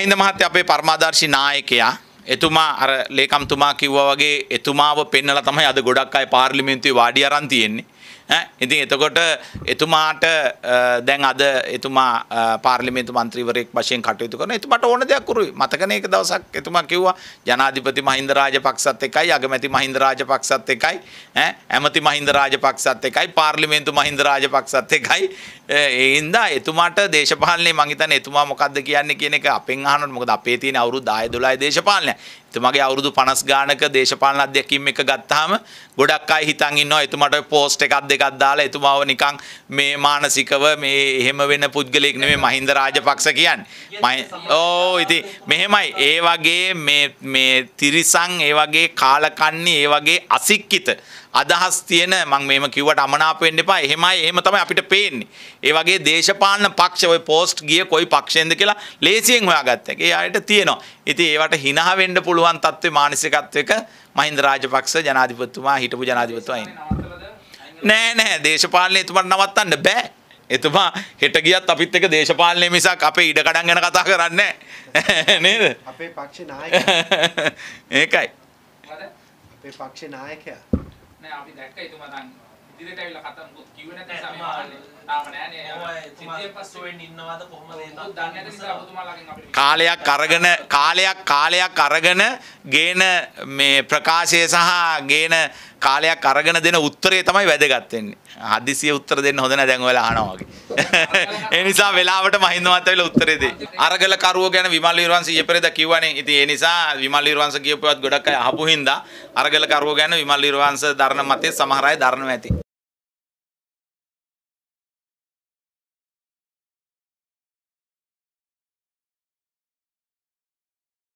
ඉඳ මහත්තය අපේ පර්මාදර්ශි නායකයා එතුමා අර ලේකම්තුමා කිව්වා වගේ එතුමාව පෙන්නලා තමයි අද ගොඩක් අය පාර්ලිමේන්තුවේ වාඩි අරන් තියෙන්නේ. ඉතින් එතකොට එතුමාට දැන් අද එතුමා පාර්ලිමේන්තු මන්ත්‍රීවරයෙක් වශයෙන් කටයුතු කරන එතුමාට ඕන දෙයක් කරුයි මතකනේ එක දවසක් එතුමා කිව්වා ජනාධිපති මහින්ද රාජපක්ෂත් එකයි අගමැති මහින්ද රාජපක්ෂත් එකයි ඈ ඇමති මහින්ද රාජපක්ෂත් එකයි පාර්ලිමේන්තු මහින්ද රාජපක්ෂත් එකයි ඒ හින්දා එතුමාට දේශපාලනේ මං හිතන්නේ එතුමා මොකද්ද කියන්නේ කියන එක අපෙන් අහනකොට මොකද අපේ තියෙන අවුරුදු 10 12 දේශපාලනය එතුමාගේ අවුරුදු 50 ගානක දේශපාලන අධ්‍යක්ීම් එක ගත්තාම ගොඩක් අය හිතන් ඉන්නවා එතුමාට පෝස්ට් එකක් දෙකක් එකක් දාලා එතුමාව නිකන් මේ මානසිකව මේ එහෙම වෙන පුද්ගලයෙක් නෙමෙයි මහින්ද රාජපක්ෂ කියන්නේ. ඕ ඉතින් මෙහෙමයි ඒ වගේ මේ මේ තිරිසන් ඒ වගේ කාලකන්ණි ඒ වගේ අසික්කිත අදහස් තියෙන මං මේම කිව්වට අමනාප වෙන්න එපා. එහෙමයි එහෙම තමයි අපිට පේන්නේ. ඒ වගේ දේශපාලන පක්ෂ ওই පෝස්ට් ගිය කොයි පක්ෂයෙන්ද කියලා ලේසියෙන් හොයාගත්ත හැකි. ඒ ආයෙත් තියෙනවා. ඉතින් ඒවට hina වෙන්න පුළුවන් තත්ත්වේ මානසිකත්වයක මහින්ද රාජපක්ෂ ජනාධිපතිතුමා හිටපු ජනාධිපතිතුමා ඉන්නේ. නෑ නෑ දේශපාලනය එතුමට නවත්තන්න බෑ. එතුමා හෙට ගියත් අපිත් එක දේශපාලනය මිසක් අපේ ඉඩ කඩන් ගැන කතා කරන්නේ නේද? අපේ පක්ෂේ නායකයා. ඒකයි. අපේ පක්ෂේ නායකයා. නෑ අපි දැක්ක එතුමා දන්නවා. ඉදිරියට ඇවිල්ලා කතා මොකද කිව්වේ නැති නිසා මේ අහන්නේ. තාම නෑනේ. සිද්ධියෙන් පස්සෙ වෙන්න ඉන්නවද කොහමද ඒක? මොකද දන්නේ නැති නිසා ඔබතුමා ළඟින් අපිට කාලයක් අරගෙන කාලයක් කාලයක් අරගෙන ගේන මේ ප්‍රකාශය සහ ගේන කාලයක් අරගෙන දෙන උත්තරේ තමයි වැදගත් වෙන්නේ. හදිසිය උත්තර දෙන්න හොඳ නෑ දැන් ඔයාලා අහනවා වගේ. ඒ නිසා වෙලාවට මහින්ද මහත්තයල උත්තරේ දෙයි. අරගල කරුව ගැන විමල් විරවංශ ඊයේ පෙරේද කිව්වනේ. ඉතින් ඒ නිසා විමල් විරවංශ කියපුවත් ගොඩක් අය අහපු හින්දා අරගල කරුව ගැන විමල් විරවංශ ධර්ණ මතේ සමහර අය ධර්ණව ඇති.